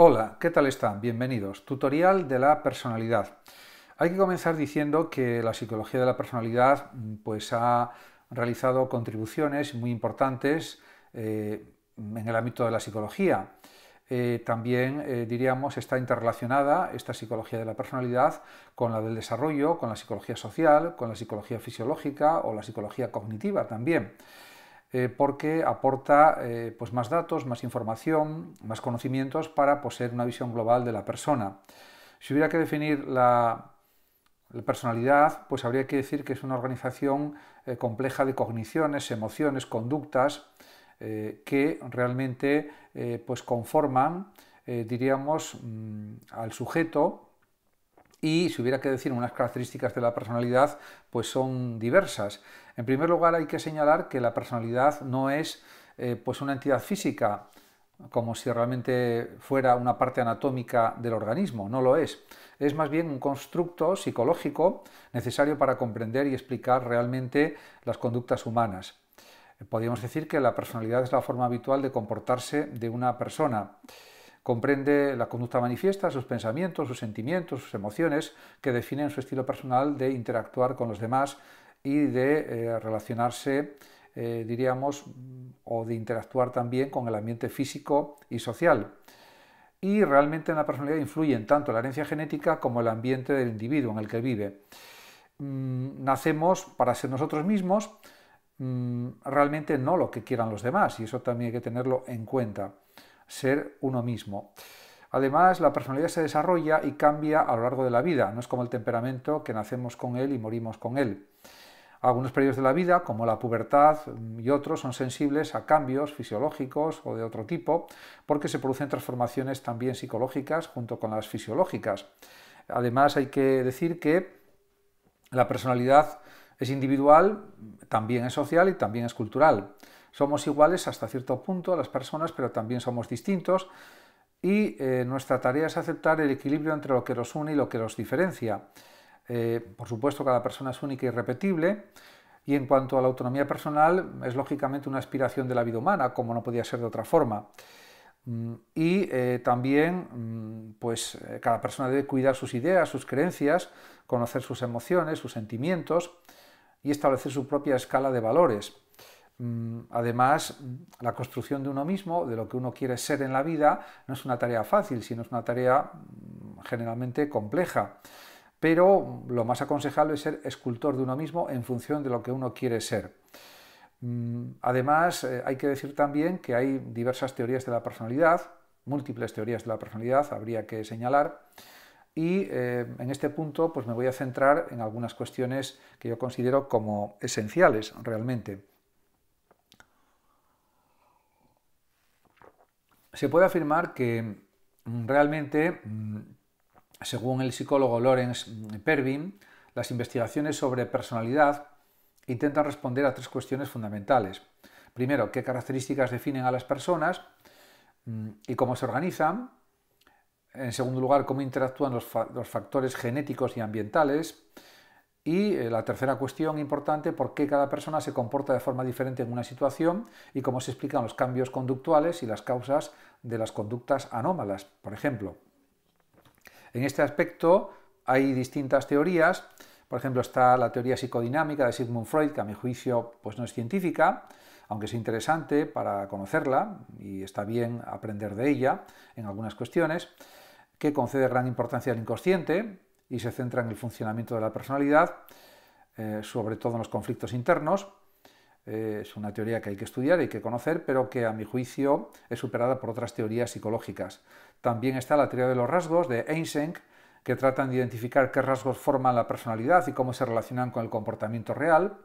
Hola, ¿qué tal están? Bienvenidos. Tutorial de la personalidad. Hay que comenzar diciendo que la psicología de la personalidad mm, pues, ha realizado contribuciones muy importantes eh, en el ámbito de la psicología. Eh, también eh, diríamos está interrelacionada esta psicología de la personalidad con la del desarrollo, con la psicología social, con la psicología fisiológica o la psicología cognitiva también. Eh, porque aporta eh, pues más datos, más información, más conocimientos para poseer una visión global de la persona. Si hubiera que definir la, personalidad, pues habría que decir que es una organización eh, compleja de cogniciones, emociones, conductas que realmente pues conforman, diríamos, mm, al sujeto y si hubiera que decir unas características de la personalidad, pues son diversas. En primer lugar, hay que señalar que la personalidad no es eh, pues una entidad física, como si realmente fuera una parte anatómica del organismo, no lo es. Es más bien un constructo psicológico necesario para comprender y explicar realmente las conductas humanas. Podríamos decir que la personalidad es la forma habitual de comportarse de una persona. Comprende la conducta manifiesta, sus pensamientos, sus sentimientos, sus emociones, que definen su estilo personal de interactuar con los demás y de eh, relacionarse, eh, diríamos, o de interactuar también con el ambiente físico y social. Y realmente en la personalidad influyen tanto la herencia genética como el ambiente del individuo en el que vive. Mm, nacemos para ser nosotros mismos, mm, realmente no lo que quieran los demás, y eso también hay que tenerlo en cuenta ser uno mismo. Además, la personalidad se desarrolla y cambia a lo largo de la vida, no es como el temperamento que nacemos con él y morimos con él. Algunos periodos de la vida, como la pubertad mm, y otros, son sensibles a cambios fisiológicos o de otro tipo, porque se producen transformaciones también psicológicas junto con las fisiológicas. Además, hay que decir que la personalidad es individual, también es social y también es cultural. Somos iguales hasta cierto punto a las personas, pero también somos distintos y eh, nuestra tarea es aceptar el equilibrio entre lo que nos une y lo que nos diferencia. Eh, por supuesto, cada persona es única y repetible. Y en cuanto a la autonomía personal, es lógicamente una aspiración de la vida humana, como no podía ser de otra forma. Mm, y eh, también, mm, pues cada persona debe cuidar sus ideas, sus creencias, conocer sus emociones, sus sentimientos y establecer su propia escala de valores. Mm, además, la construcción de uno mismo, de lo que uno quiere ser en la vida, no es una tarea fácil, sino es una tarea mm, generalmente compleja. Pero lo más aconsejable es ser escultor de uno mismo en función de lo que uno quiere ser. Mm, además, eh, hay que decir también que hay diversas teorías de la personalidad, múltiples teorías de la personalidad, habría que señalar. Y eh, en este punto pues me voy a centrar en algunas cuestiones que yo considero como esenciales realmente. se puede afirmar que mm, realmente, mm, según el psicólogo Lawrence mm, Pervin, las investigaciones sobre personalidad intentan responder a tres cuestiones fundamentales. Primero, qué características definen a las personas y cómo se organizan. En segundo lugar, cómo interactúan los, los factores genéticos y ambientales. Y eh, la tercera cuestión importante, por qué cada persona se comporta de forma diferente en una situación y cómo se explican los cambios conductuales y las causas de las conductas anómalas, por ejemplo. En este aspecto hay distintas teorías. Por ejemplo, está la teoría psicodinámica de Sigmund Freud, que a mi juicio pues, no es científica, aunque es interesante para conocerla y está bien aprender de ella en algunas cuestiones, que concede gran importancia al inconsciente, y se centra en el funcionamiento de la personalidad, eh, sobre todo en los conflictos internos. Eh, es una teoría que hay que estudiar, hay que conocer, pero que a mi juicio es superada por otras teorías psicológicas. También está la teoría de los rasgos de Einstein, que tratan de identificar qué rasgos forman la personalidad y cómo se relacionan con el comportamiento real.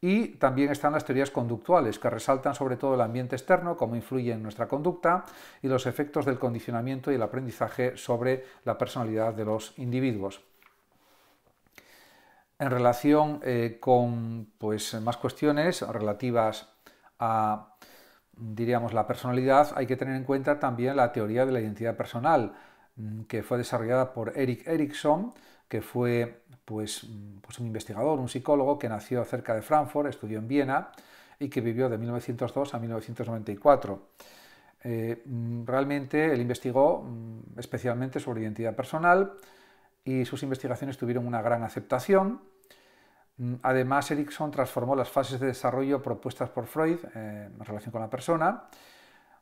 Y también están las teorías conductuales, que resaltan sobre todo el ambiente externo, cómo influye en nuestra conducta y los efectos del condicionamiento y el aprendizaje sobre la personalidad de los individuos. En relación eh, con pues, más cuestiones relativas a diríamos la personalidad, hay que tener en cuenta también la teoría de la identidad personal, mm, que fue desarrollada por Eric Erickson, que fue pues, mm, pues, un investigador, un psicólogo que nació cerca de Frankfurt, estudió en Viena y que vivió de 1902 a 1994. Eh, mm, realmente él investigó mm, especialmente sobre identidad personal y sus investigaciones tuvieron una gran aceptación. Además, Erickson transformó las fases de desarrollo propuestas por Freud eh, en relación con la persona.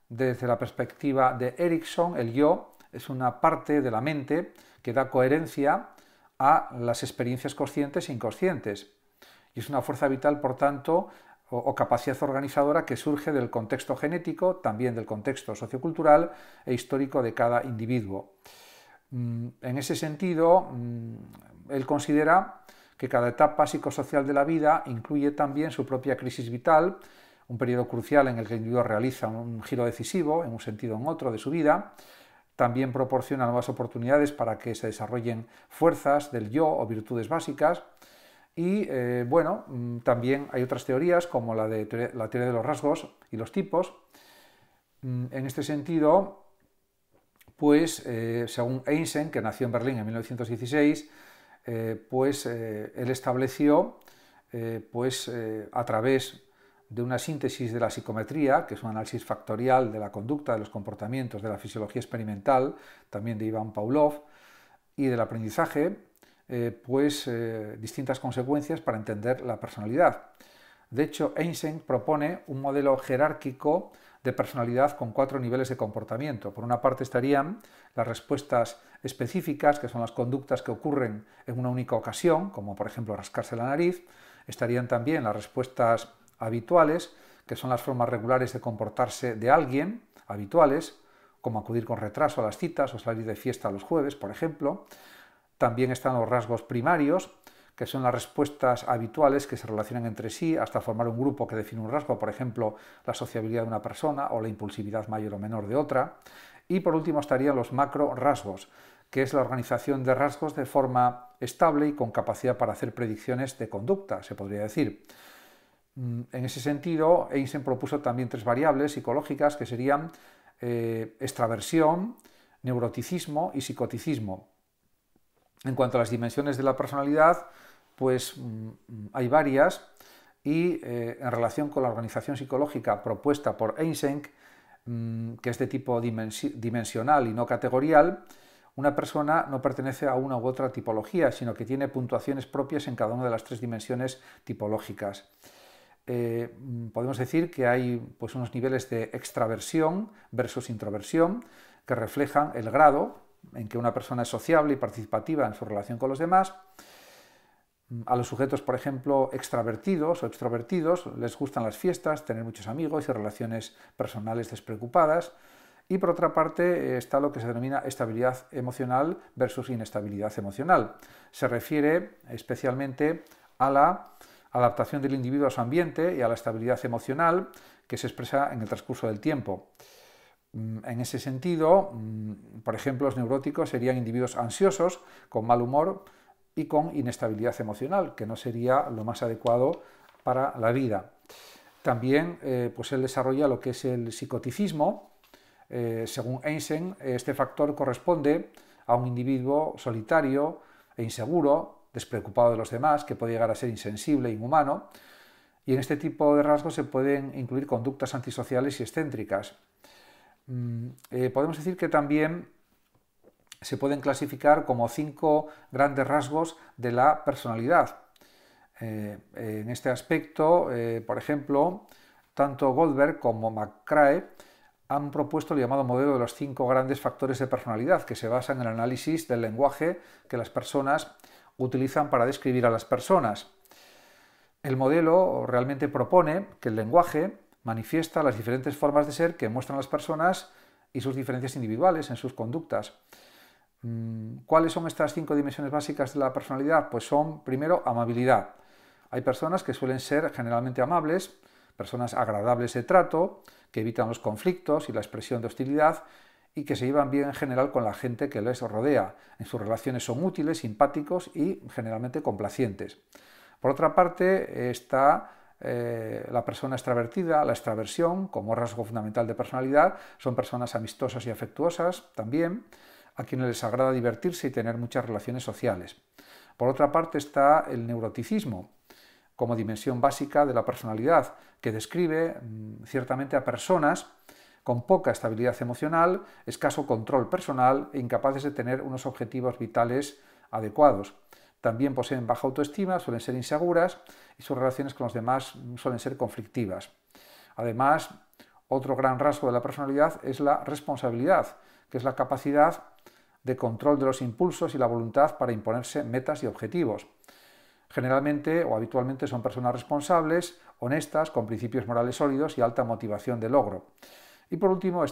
Desde la perspectiva de Erickson, el yo es una parte de la mente que da coherencia a las experiencias conscientes e inconscientes. Y es una fuerza vital, por tanto, o, capacidad organizadora que surge del contexto genético, también del contexto sociocultural e histórico de cada individuo. Mm, en ese sentido, mm, él considera que cada etapa psicosocial de la vida incluye también su propia crisis vital, un periodo crucial en el que el individuo realiza un giro decisivo, en un sentido o en otro, de su vida, también proporciona nuevas oportunidades para que se desarrollen fuerzas del yo o virtudes básicas. Y eh, bueno, mm, también hay otras teorías como la de teoría, la teoría de los rasgos y los tipos. Mm, en este sentido, pues eh, según Einstein, que nació en Berlín en 1916, eh, pues él estableció pues, a través de una síntesis de la psicometría, que es un análisis factorial de la conducta, de los comportamientos, de la fisiología experimental, también de Iván Pavlov, y del aprendizaje, eh, pues eh, distintas consecuencias para entender la personalidad. De hecho, Einstein propone un modelo jerárquico de personalidad con cuatro niveles de comportamiento. Por una parte estarían las respuestas específicas, que son las conductas que ocurren en una única ocasión, como por ejemplo rascarse la nariz. Estarían también las respuestas habituales, que son las formas regulares de comportarse de alguien, habituales, como acudir con retraso a las citas o salir de fiesta los jueves, por ejemplo. También están los rasgos primarios, que son las respuestas habituales que se relacionan entre sí hasta formar un grupo que define un rasgo, por ejemplo, la sociabilidad de una persona o la impulsividad mayor o menor de otra. Y por último estarían los macro rasgos, que es la organización de rasgos de forma estable y con capacidad para hacer predicciones de conducta, se podría decir. Mm, en ese sentido, Eysenck propuso también tres variables psicológicas que serían eh, extraversión, neuroticismo y psicoticismo. En cuanto a las dimensiones de la personalidad, pues mm, hay varias y eh, en relación con la organización psicológica propuesta por Eysenck, mm, que es de tipo dimensional y no categorial, una persona no pertenece a una u otra tipología, sino que tiene puntuaciones propias en cada una de las tres dimensiones tipológicas. Eh, mm, podemos decir que hay pues, unos niveles de extraversión versus introversión que reflejan el grado en que una persona es sociable y participativa en su relación con los demás. Mm, a los sujetos, por ejemplo, extravertidos o extrovertidos les gustan las fiestas, tener muchos amigos y relaciones personales despreocupadas. Y por otra parte eh, está lo que se denomina estabilidad emocional versus inestabilidad emocional. Se refiere especialmente a la adaptación del individuo a su ambiente y a la estabilidad emocional que se expresa en el transcurso del tiempo. Mm, en ese sentido, mm, por ejemplo, los neuróticos serían individuos ansiosos, con mal humor y con inestabilidad emocional, que no sería lo más adecuado para la vida. También eh, pues él desarrolla lo que es el psicoticismo. Eh, según Einstein, este factor corresponde a un individuo solitario e inseguro, despreocupado de los demás, que puede llegar a ser insensible, inhumano. Y en este tipo de rasgos se pueden incluir conductas antisociales y excéntricas. Mm, eh, podemos decir que también se pueden clasificar como cinco grandes rasgos de la personalidad. Eh, eh, en este aspecto, por ejemplo, tanto Goldberg como McCrae han propuesto el llamado modelo de los cinco grandes factores de personalidad, que se basan en el análisis del lenguaje que las personas utilizan para describir a las personas. El modelo realmente propone que el lenguaje manifiesta las diferentes formas de ser que muestran las personas y sus diferencias individuales en sus conductas. Mm, ¿Cuáles son estas cinco dimensiones básicas de la personalidad? Pues son, primero, amabilidad. Hay personas que suelen ser generalmente amables, personas agradables de trato, que evitan los conflictos y la expresión de hostilidad y que se llevan bien en general con la gente que les rodea. En sus relaciones son útiles, simpáticos y generalmente complacientes. Por otra parte está eh, la persona extravertida, la extraversión como rasgo fundamental de personalidad. Son personas amistosas y afectuosas también, a quienes les agrada divertirse y tener muchas relaciones sociales. Por otra parte está el neuroticismo, como dimensión básica de la personalidad, que describe mm, ciertamente a personas con poca estabilidad emocional, escaso control personal e incapaces de tener unos objetivos vitales adecuados. También poseen baja autoestima, suelen ser inseguras y sus relaciones con los demás suelen ser conflictivas. Además, otro gran rasgo de la personalidad es la responsabilidad, que es la capacidad de control de los impulsos y la voluntad para imponerse metas y objetivos. Generalmente o habitualmente son personas responsables, honestas, con principios morales sólidos y alta motivación de logro. Y por último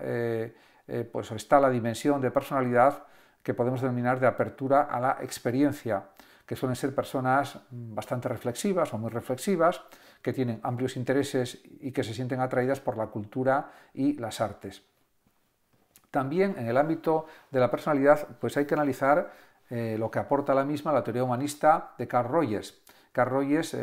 eh, eh, pues está la dimensión de personalidad que podemos denominar de apertura a la experiencia, que suelen ser personas bastante reflexivas o muy reflexivas, que tienen amplios intereses y que se sienten atraídas por la cultura y las artes. También en el ámbito de la personalidad, pues hay que analizar eh, lo que aporta la misma la teoría humanista de Carl Rogers. Carl Rogers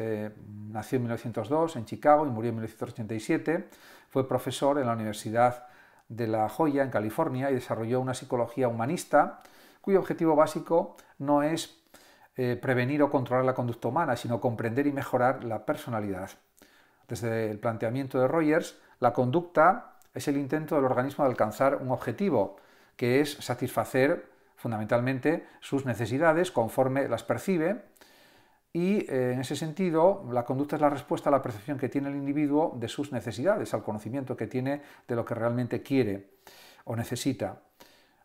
nació en 1902 en Chicago y murió en 1987. Fue profesor en la Universidad de La Joya, en California, y desarrolló una psicología humanista cuyo objetivo básico no es eh, prevenir o controlar la conducta humana, sino comprender y mejorar la personalidad. Desde el planteamiento de Rogers, la conducta es el intento del organismo de alcanzar un objetivo, que es satisfacer fundamentalmente sus necesidades conforme las percibe y eh, en ese sentido la conducta es la respuesta a la percepción que tiene el individuo de sus necesidades, al conocimiento que tiene de lo que realmente quiere o necesita.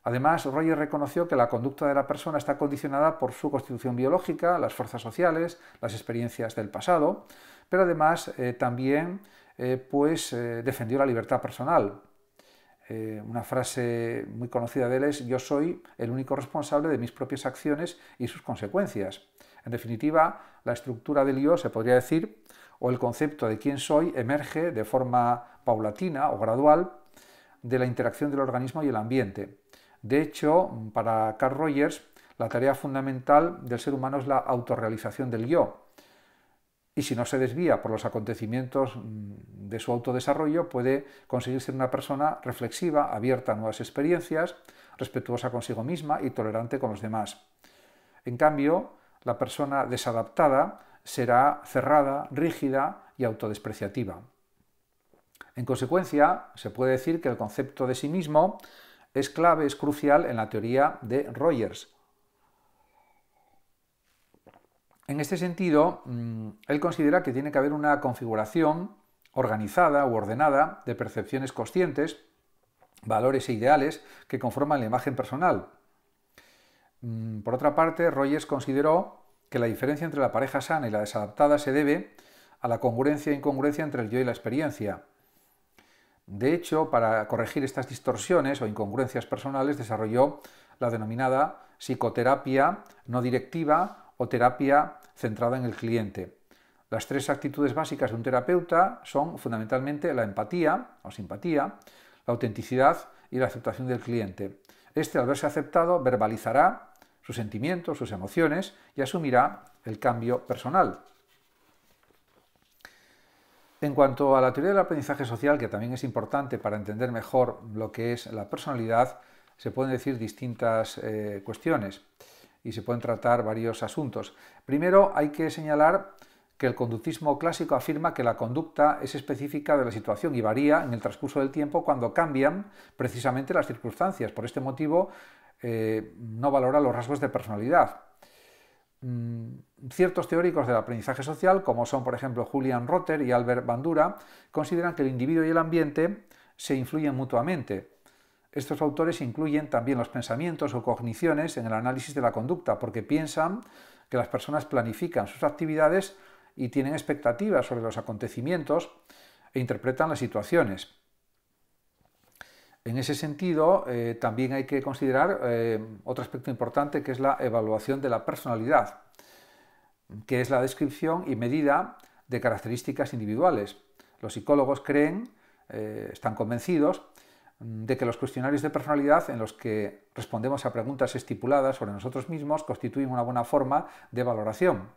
Además, Roger reconoció que la conducta de la persona está condicionada por su constitución biológica, las fuerzas sociales, las experiencias del pasado, pero además eh, también eh, pues, defendió la libertad personal. una frase muy conocida de él es, yo soy el único responsable de mis propias acciones y sus consecuencias. En definitiva, la estructura del yo, se podría decir, o el concepto de quién soy, emerge de forma paulatina o gradual de la interacción del organismo y el ambiente. De hecho, para Carl Rogers, la tarea fundamental del ser humano es la autorrealización del yo. Y si no se desvía por los acontecimientos mm, de su autodesarrollo, puede conseguir ser una persona reflexiva, abierta a nuevas experiencias, respetuosa consigo misma y tolerante con los demás. En cambio, la persona desadaptada será cerrada, rígida y autodespreciativa. En consecuencia, se puede decir que el concepto de sí mismo es clave, es crucial en la teoría de Rogers. En este sentido, mm, él considera que tiene que haber una configuración organizada u ordenada de percepciones conscientes, valores e ideales que conforman la imagen personal, Mm, por otra parte, Rogers consideró que la diferencia entre la pareja sana y la desadaptada se debe a la congruencia e incongruencia entre el yo y la experiencia. De hecho, para corregir estas distorsiones o incongruencias personales desarrolló la denominada psicoterapia no directiva o terapia centrada en el cliente. Las tres actitudes básicas de un terapeuta son fundamentalmente la empatía o simpatía, la autenticidad y la aceptación del cliente. Este, al verse aceptado, verbalizará sus sentimientos, sus emociones y asumirá el cambio personal. En cuanto a la teoría del aprendizaje social, que también es importante para entender mejor lo que es la personalidad, se pueden decir distintas eh, cuestiones y se pueden tratar varios asuntos. Primero, hay que señalar que el conductismo clásico afirma que la conducta es específica de la situación y varía en el transcurso del tiempo cuando cambian precisamente las circunstancias. Por este motivo, eh, no valora los rasgos de personalidad. Mm, ciertos teóricos del aprendizaje social, como son por ejemplo Julian Rotter y Albert Bandura, consideran que el individuo y el ambiente se influyen mutuamente. Estos autores incluyen también los pensamientos o cogniciones en el análisis de la conducta, porque piensan que las personas planifican sus actividades y tienen expectativas sobre los acontecimientos e interpretan las situaciones. En ese sentido, eh, también hay que considerar eh, otro aspecto importante que es la evaluación de la personalidad, que es la descripción y medida de características individuales. Los psicólogos creen, eh, están convencidos, mm, de que los cuestionarios de personalidad en los que respondemos a preguntas estipuladas sobre nosotros mismos constituyen una buena forma de valoración.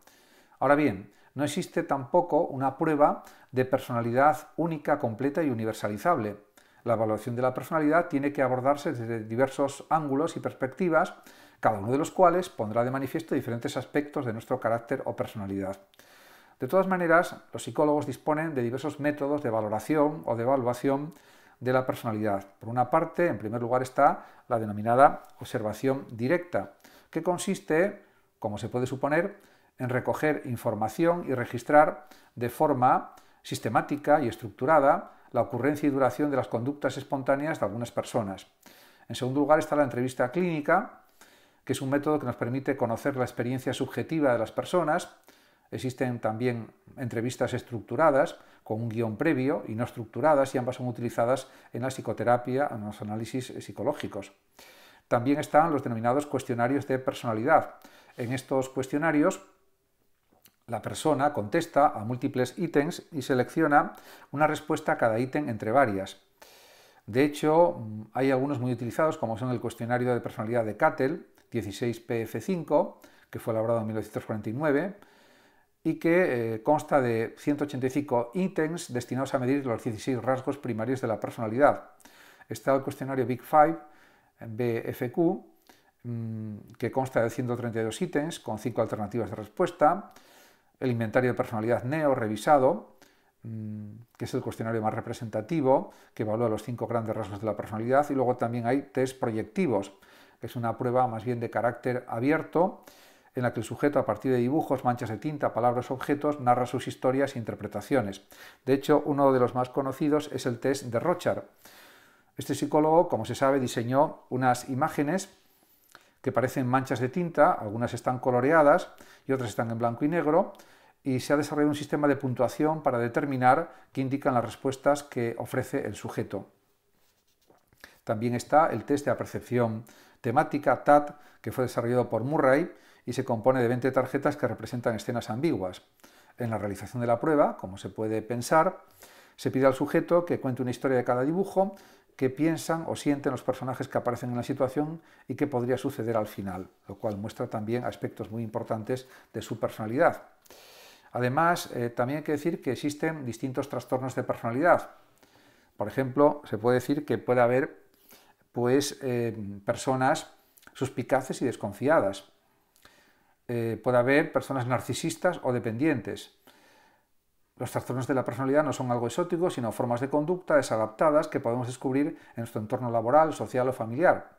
Ahora bien, no existe tampoco una prueba de personalidad única, completa y universalizable la evaluación de la personalidad tiene que abordarse desde diversos ángulos y perspectivas, cada uno de los cuales pondrá de manifiesto diferentes aspectos de nuestro carácter o personalidad. De todas maneras, los psicólogos disponen de diversos métodos de valoración o de evaluación de la personalidad. Por una parte, en primer lugar está la denominada observación directa, que consiste, como se puede suponer, en recoger información y registrar de forma sistemática y estructurada la ocurrencia y duración de las conductas espontáneas de algunas personas. En segundo lugar está la entrevista clínica, que es un método que nos permite conocer la experiencia subjetiva de las personas. Existen también entrevistas estructuradas, con un guión previo y no estructuradas, y ambas son utilizadas en la psicoterapia, en los análisis psicológicos. También están los denominados cuestionarios de personalidad. En estos cuestionarios la persona contesta a múltiples ítems y selecciona una respuesta a cada ítem entre varias. De hecho, mm, hay algunos muy utilizados, como son el cuestionario de personalidad de Cattell, 16PF5, que fue elaborado en 1949, y que eh, consta de 185 ítems destinados a medir los 16 rasgos primarios de la personalidad. Está el cuestionario Big Five, BFQ, mm, que consta de 132 ítems con 5 alternativas de respuesta el inventario de personalidad NEO revisado, mm, que es el cuestionario más representativo, que evalúa los cinco grandes rasgos de la personalidad, y luego también hay test proyectivos, que es una prueba más bien de carácter abierto, en la que el sujeto, a partir de dibujos, manchas de tinta, palabras, objetos, narra sus historias e interpretaciones. De hecho, uno de los más conocidos es el test de Rochard. Este psicólogo, como se sabe, diseñó unas imágenes que parecen manchas de tinta, algunas están coloreadas y otras están en blanco y negro, y se ha desarrollado un sistema de puntuación para determinar qué indican las respuestas que ofrece el sujeto. También está el test de apercepción percepción temática TAT, que fue desarrollado por Murray y se compone de 20 tarjetas que representan escenas ambiguas. En la realización de la prueba, como se puede pensar, se pide al sujeto que cuente una historia de cada dibujo, qué piensan o sienten los personajes que aparecen en la situación y qué podría suceder al final, lo cual muestra también aspectos muy importantes de su personalidad. Además, eh, también hay que decir que existen distintos trastornos de personalidad. Por ejemplo, se puede decir que puede haber pues, eh, personas suspicaces y desconfiadas. Eh, puede haber personas narcisistas o dependientes. Los trastornos de la personalidad no son algo exótico, sino formas de conducta desadaptadas que podemos descubrir en nuestro entorno laboral, social o familiar.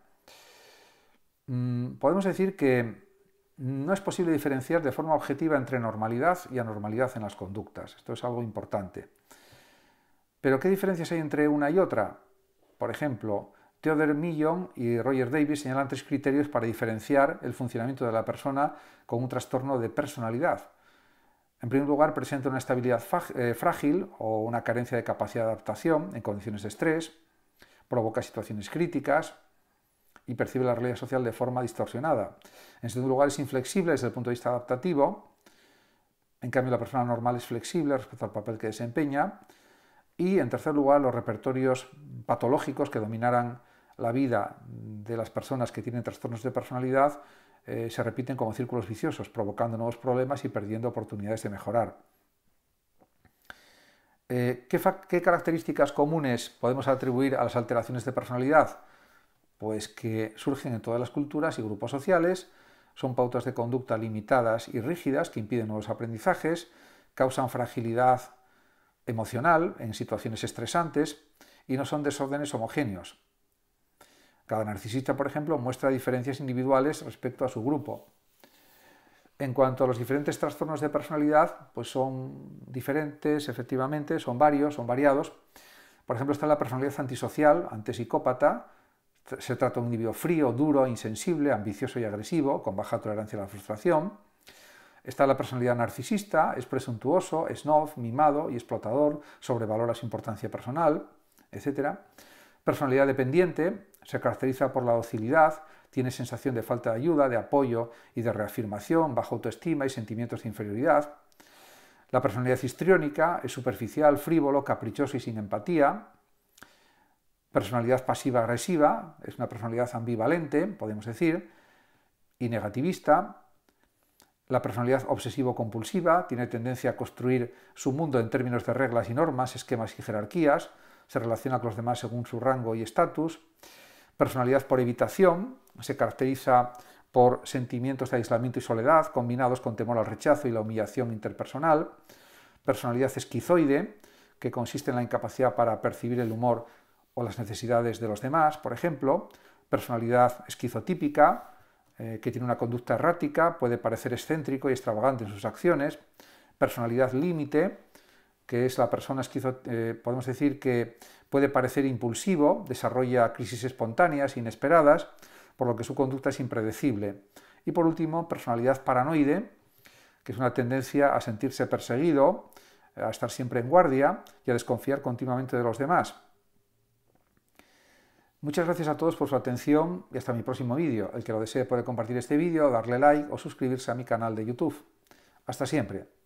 Mm, podemos decir que no es posible diferenciar de forma objetiva entre normalidad y anormalidad en las conductas. Esto es algo importante. Pero ¿qué diferencias hay entre una y otra? Por ejemplo, Theodore Millon y Roger Davis señalan tres criterios para diferenciar el funcionamiento de la persona con un trastorno de personalidad. En primer lugar, presenta una estabilidad eh, frágil o una carencia de capacidad de adaptación en condiciones de estrés, provoca situaciones críticas, y percibe la realidad social de forma distorsionada. En segundo lugar, es inflexible desde el punto de vista adaptativo. En cambio, la persona normal es flexible respecto al papel que desempeña. Y en tercer lugar, los repertorios patológicos que dominarán la vida de las personas que tienen trastornos de personalidad eh, se repiten como círculos viciosos, provocando nuevos problemas y perdiendo oportunidades de mejorar. Eh, ¿qué, características comunes podemos atribuir a las alteraciones de personalidad? pues que surgen en todas las culturas y grupos sociales, son pautas de conducta limitadas y rígidas que impiden nuevos aprendizajes, causan fragilidad emocional en situaciones estresantes y no son desórdenes homogéneos. Cada narcisista, por ejemplo, muestra diferencias individuales respecto a su grupo. En cuanto a los diferentes trastornos de personalidad, pues son diferentes, efectivamente, son varios, son variados. Por ejemplo, está la personalidad antisocial, antipsicópata, se trata de un individuo frío, duro, insensible, ambicioso y agresivo, con baja tolerancia a la frustración. Está la personalidad narcisista, es presuntuoso, snob, mimado y explotador, sobrevalora su importancia personal, etc. Personalidad dependiente, se caracteriza por la docilidad, tiene sensación de falta de ayuda, de apoyo y de reafirmación, baja autoestima y sentimientos de inferioridad. La personalidad histriónica es superficial, frívolo, caprichoso y sin empatía personalidad pasiva-agresiva, es una personalidad ambivalente, podemos decir, y negativista. La personalidad obsesivo-compulsiva tiene tendencia a construir su mundo en términos de reglas y normas, esquemas y jerarquías, se relaciona con los demás según su rango y estatus. Personalidad por evitación, se caracteriza por sentimientos de aislamiento y soledad combinados con temor al rechazo y la humillación interpersonal. Personalidad esquizoide, que consiste en la incapacidad para percibir el humor o las necesidades de los demás, por ejemplo, personalidad esquizotípica, eh, que tiene una conducta errática, puede parecer excéntrico y extravagante en sus acciones, personalidad límite, que es la persona esquizo, eh, podemos decir que puede parecer impulsivo, desarrolla crisis espontáneas, inesperadas, por lo que su conducta es impredecible. Y por último, personalidad paranoide, que es una tendencia a sentirse perseguido, a estar siempre en guardia y a desconfiar continuamente de los demás. Muchas gracias a todos por su atención y hasta mi próximo vídeo. El que lo desee puede compartir este vídeo, darle like o suscribirse a mi canal de YouTube. Hasta siempre.